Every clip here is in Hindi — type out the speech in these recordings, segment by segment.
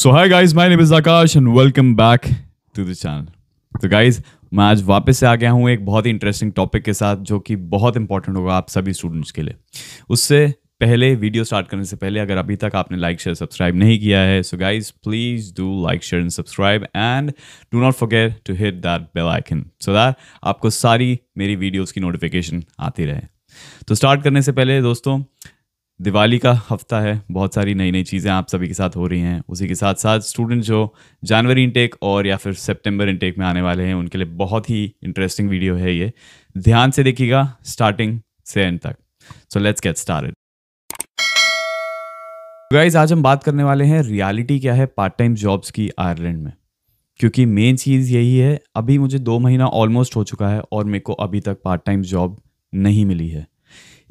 so hi guys my name is Akash and welcome back to the channel तो गाइस मैं आज वापस से आ गया हूँ एक बहुत ही इंटरेस्टिंग टॉपिक के साथ जो कि बहुत इंपॉर्टेंट होगा आप सभी स्टूडेंट्स के लिए उससे पहले वीडियो स्टार्ट करने से पहले अगर अभी तक आपने लाइक शेयर सब्सक्राइब नहीं किया है so guys please do like share and subscribe and do not forget to hit that bell icon so that आपको सारी मेरी वीडियोज़ की नोटिफिकेशन आती रहे तो स्टार्ट करने से पहले दोस्तों दिवाली का हफ्ता है बहुत सारी नई नई चीज़ें आप सभी के साथ हो रही हैं उसी के साथ साथ स्टूडेंट जो जनवरी इनटेक और या फिर सितंबर इनटेक में आने वाले हैं उनके लिए बहुत ही इंटरेस्टिंग वीडियो है ये ध्यान से देखिएगा स्टार्टिंग से एंड तक so let's get start guys आज हम बात करने वाले हैं रियालिटी क्या है पार्ट टाइम जॉब्स की आयरलैंड में क्योंकि मेन चीज़ यही है अभी मुझे दो महीना ऑलमोस्ट हो चुका है और मेरे को अभी तक पार्ट टाइम जॉब नहीं मिली है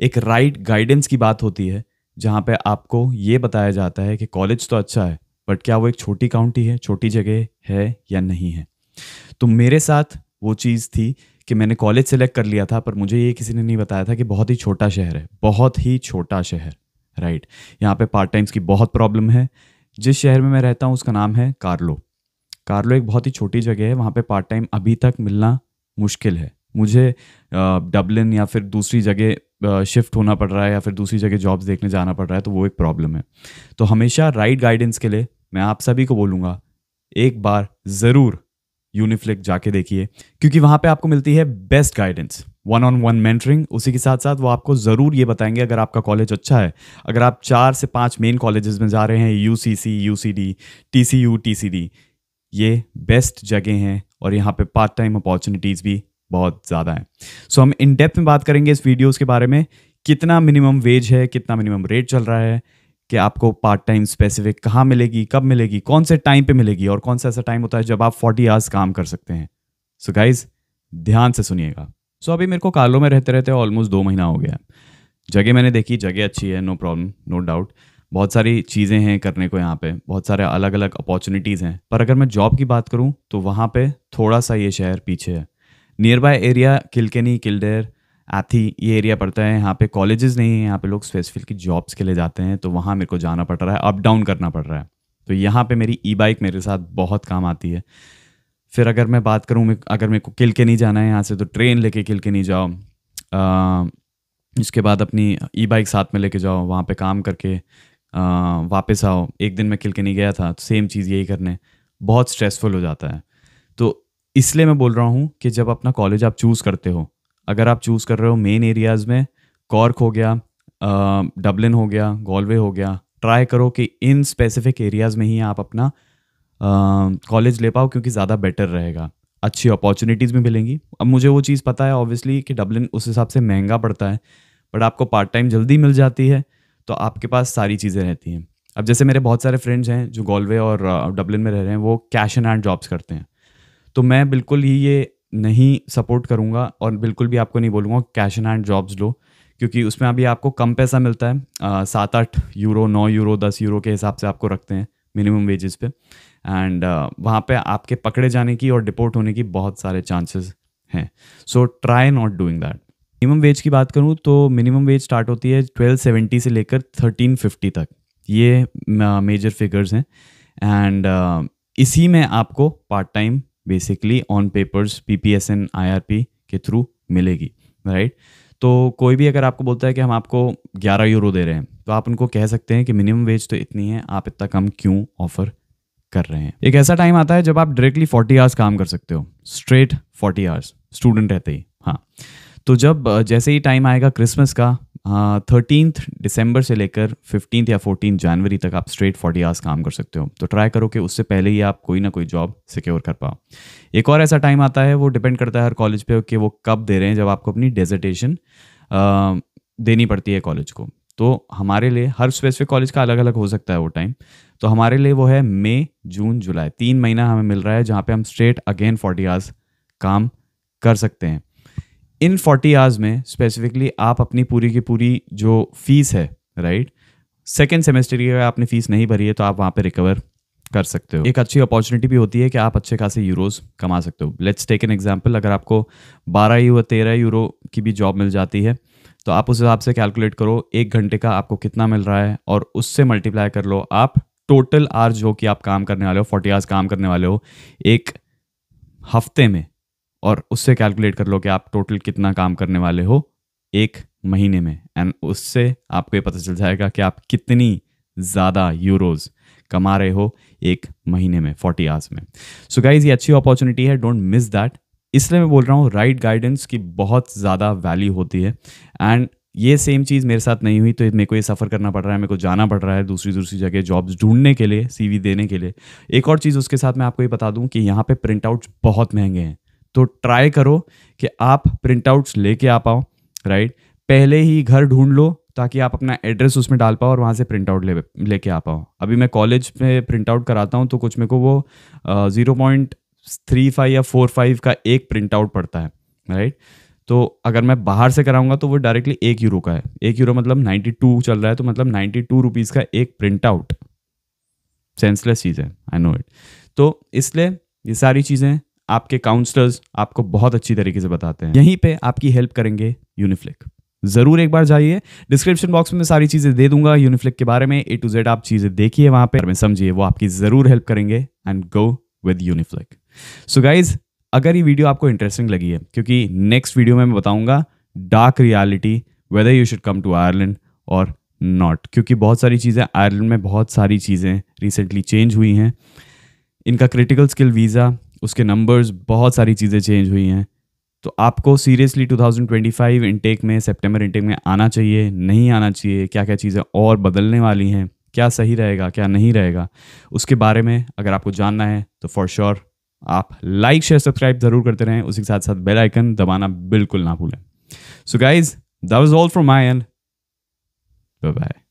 एक राइट right गाइडेंस की बात होती है जहाँ पे आपको ये बताया जाता है कि कॉलेज तो अच्छा है बट क्या वो एक छोटी काउंटी है छोटी जगह है या नहीं है तो मेरे साथ वो चीज़ थी कि मैंने कॉलेज सेलेक्ट कर लिया था पर मुझे ये किसी ने नहीं बताया था कि बहुत ही छोटा शहर है बहुत ही छोटा शहर राइट यहाँ पे पार्ट टाइम्स की बहुत प्रॉब्लम है जिस शहर में मैं रहता हूँ उसका नाम है कार्लो कार्लो एक बहुत ही छोटी जगह है वहाँ पे पार्ट टाइम अभी तक मिलना मुश्किल है मुझे डबलिन या फिर दूसरी जगह शिफ्ट होना पड़ रहा है या फिर दूसरी जगह जॉब्स देखने जाना पड़ रहा है तो वो एक प्रॉब्लम है तो हमेशा राइट गाइडेंस के लिए मैं आप सभी को बोलूँगा एक बार ज़रूर यूनिफ्लिक जाके देखिए क्योंकि वहाँ पे आपको मिलती है best guidance one on one mentoring उसी के साथ साथ वो आपको ज़रूर ये बताएंगे अगर आपका कॉलेज अच्छा है अगर आप चार से पाँच मेन कॉलेजेस में जा रहे हैं U C C U C D T C U T C D ये बेस्ट जगह हैं और यहाँ पे पार्ट टाइम अपॉर्चुनिटीज़ भी बहुत ज़्यादा है सो so, हम इन डेप्थ में बात करेंगे इस वीडियोस के बारे में कितना मिनिमम वेज है कितना मिनिमम रेट चल रहा है कि आपको पार्ट टाइम स्पेसिफिक कहाँ मिलेगी कब मिलेगी कौन से टाइम पे मिलेगी और कौन सा ऐसा टाइम होता है जब आप फोर्टी आवर्स काम कर सकते हैं सो so, गाइज ध्यान से सुनिएगा सो so, अभी मेरे को कार्लो में रहते रहते ऑलमोस्ट दो महीना हो गया जगह मैंने देखी जगह अच्छी है नो प्रॉब्लम नो डाउट बहुत सारी चीज़ें हैं करने को यहाँ पे बहुत सारे अलग अलग अपॉर्चुनिटीज़ हैं पर अगर मैं जॉब की बात करूँ तो वहाँ पे थोड़ा सा ये शहर पीछे है near by area Kilkenny Kildare Athy ये एरिया पड़ता है यहाँ पे कॉलेजेस नहीं है यहाँ पे लोग स्पेसिफिकली जॉब्स के लिए जाते हैं तो वहाँ मेरे को जाना पड़ रहा है अप डाउन करना पड़ रहा है तो यहाँ पे मेरी ई बाइक मेरे साथ बहुत काम आती है फिर अगर मैं बात करूँ अगर मेरे को किल के नहीं जाना है यहाँ से तो ट्रेन लेके किल के नहीं जाओ उसके बाद अपनी ई बाइक साथ में लेके जाओ वहाँ पे काम करके वापस आओ एक दिन मैं किल के नहीं गया था तो सेम चीज़ यही करने बहुत स्ट्रेसफुल हो जाता है तो इसलिए मैं बोल रहा हूँ कि जब अपना कॉलेज आप चूज़ करते हो अगर आप चूज़ कर रहे हो मेन एरियाज़ में कॉर्क हो गया डबलिन हो गया गॉलवे हो गया ट्राई करो कि इन स्पेसिफिक एरियाज़ में ही आप अपना कॉलेज ले पाओ क्योंकि ज़्यादा बेटर रहेगा अच्छी अपॉर्चुनिटीज़ भी मिलेंगी अब मुझे वो चीज़ पता है ऑब्वियसली कि डबलिन उस हिसाब से महंगा पड़ता है बट आपको पार्ट टाइम जल्दी मिल जाती है तो आपके पास सारी चीज़ें रहती हैं अब जैसे मेरे बहुत सारे फ्रेंड्स हैं जो गॉलवे और डबलिन में रह रहे हैं वो कैश एंड हैंड जॉब्स करते हैं तो मैं बिल्कुल ही ये नहीं सपोर्ट करूँगा और बिल्कुल भी आपको नहीं बोलूँगा कैश इन हैंड जॉब्स लो क्योंकि उसमें अभी आपको कम पैसा मिलता है सात आठ यूरो नौ यूरो दस यूरो के हिसाब से आपको रखते हैं मिनिमम वेजेस पे एंड uh, वहाँ पे आपके पकड़े जाने की और डिपोर्ट होने की बहुत सारे चांसेस हैं so try not doing that minimum wage की बात करूँ तो मिनिमम वेज स्टार्ट होती है ट्वेल्व सेवेंटी से लेकर थर्टीन फिफ्टी तक ये मेजर फिगर्स हैं एंड इसी में आपको part time basically on papers P P S N I R P के थ्रू मिलेगी राइट तो कोई भी अगर आपको बोलता है कि हम आपको 11 यूरो दे रहे हैं तो आप उनको कह सकते हैं कि मिनिमम वेज तो इतनी है आप इतना कम क्यों ऑफर कर रहे हैं एक ऐसा टाइम आता है जब आप डायरेक्टली 40 आवर्स काम कर सकते हो स्ट्रेट 40 आवर्स स्टूडेंट रहते ही हाँ तो जब जैसे ही टाइम आएगा क्रिसमस का थर्टीनथ दिसंबर से लेकर फिफ्टीनथ या फोर्टीन जनवरी तक आप स्ट्रेट फोर्टी आवर्स काम कर सकते हो तो ट्राई करो कि उससे पहले ही आप कोई ना कोई जॉब सिक्योर कर पाओ एक और ऐसा टाइम आता है वो डिपेंड करता है हर कॉलेज पे कि वो कब दे रहे हैं जब आपको अपनी डेजर्टेशन देनी पड़ती है कॉलेज को तो हमारे लिए हर स्पेसिफिक कॉलेज का अलग अलग हो सकता है वो टाइम तो हमारे लिए वो है मई जून जुलाई तीन महीना हमें मिल रहा है जहाँ पे हम स्ट्रेट अगेन फोर्टी आवर्स काम कर सकते हैं इन फोर्टी आवर्स में स्पेसिफिकली आप अपनी पूरी की पूरी जो फीस है राइट सेकेंड सेमेस्टर की अगर आपने फीस नहीं भरी है तो आप वहाँ पर रिकवर कर सकते हो एक अच्छी अपॉर्चुनिटी भी होती है कि आप अच्छे खासे यूरोस कमा सकते हो लेट्स टेक एन एग्जांपल अगर आपको 12 या तेरह यूरो की भी जॉब मिल जाती है तो आप उस हिसाब से कैलकुलेट करो एक घंटे का आपको कितना मिल रहा है और उससे मल्टीप्लाई कर लो आप टोटल आर जो कि आप काम करने वाले हो फोर्टी आवर्स काम करने वाले हो एक हफ्ते में और उससे कैलकुलेट कर लो कि आप टोटल कितना काम करने वाले हो एक महीने में एंड उससे आपको ये पता चल जाएगा कि आप कितनी ज़्यादा यूरोज़ कमा रहे हो एक महीने में फोर्टी आवर्स में सो so गाइज ये अच्छी अपॉर्चुनिटी है डोंट मिस दैट इसलिए मैं बोल रहा हूँ राइट गाइडेंस की बहुत ज़्यादा वैल्यू होती है एंड ये सेम चीज़ मेरे साथ नहीं हुई तो मेरे को ये सफ़र करना पड़ रहा है मेरे को जाना पड़ रहा है दूसरी दूसरी जगह जॉब्स ढूंढने के लिए सीवी देने के लिए एक और चीज़ उसके साथ मैं आपको ये बता दूं कि यहाँ पे प्रिंट आउट्स बहुत महंगे हैं तो ट्राई करो कि आप प्रिंटआउट्स लेके आ पाओ राइट पहले ही घर ढूंढ लो ताकि आप अपना एड्रेस उसमें डाल पाओ और वहाँ से प्रिंट आउट ले लेके आ पाओ अभी मैं कॉलेज में प्रिंट आउट कराता हूँ तो कुछ मेरे को वो ज़ीरो पॉइंट थ्री फाइव या फोर फाइव का एक प्रिंट आउट पड़ता है राइट तो अगर मैं बाहर से कराऊंगा तो वो डायरेक्टली एक यूरो का है एक यूरो मतलब नाइन्टी टू चल रहा है तो मतलब नाइन्टी टू रुपीज़ का एक प्रिंट आउट सेंसलेस चीज़ है आई नो इट तो इसलिए ये सारी चीज़ें आपके काउंसलर्स आपको बहुत अच्छी तरीके से बताते हैं यहीं पे आपकी हेल्प करेंगे यूनिफ्लिक ज़रूर एक बार जाइए डिस्क्रिप्शन बॉक्स में सारी चीज़ें दे दूंगा यूनिफ्लिक के बारे में ए टू जेड आप चीज़ें देखिए वहां पर समझिए वो आपकी ज़रूर हेल्प करेंगे and go with Uniflik so guys अगर ये वीडियो आपको इंटरेस्टिंग लगी है क्योंकि नेक्स्ट वीडियो में मैं बताऊंगा dark reality whether you should come to Ireland और नॉट क्योंकि बहुत सारी चीज़ें आयरलैंड में बहुत सारी चीज़ें रिसेंटली चेंज हुई हैं इनका क्रिटिकल स्किल वीज़ा उसके नंबर्स बहुत सारी चीज़ें चेंज हुई हैं तो आपको सीरियसली 2025 इनटेक में सितंबर इनटेक में आना चाहिए नहीं आना चाहिए क्या क्या चीज़ें और बदलने वाली हैं क्या सही रहेगा क्या नहीं रहेगा उसके बारे में अगर आपको जानना है तो फॉर श्योर sure, आप लाइक शेयर सब्सक्राइब ज़रूर करते रहें उसी के साथ साथ बेल आइकन दबाना बिल्कुल ना भूलें so guys that was all from my end bye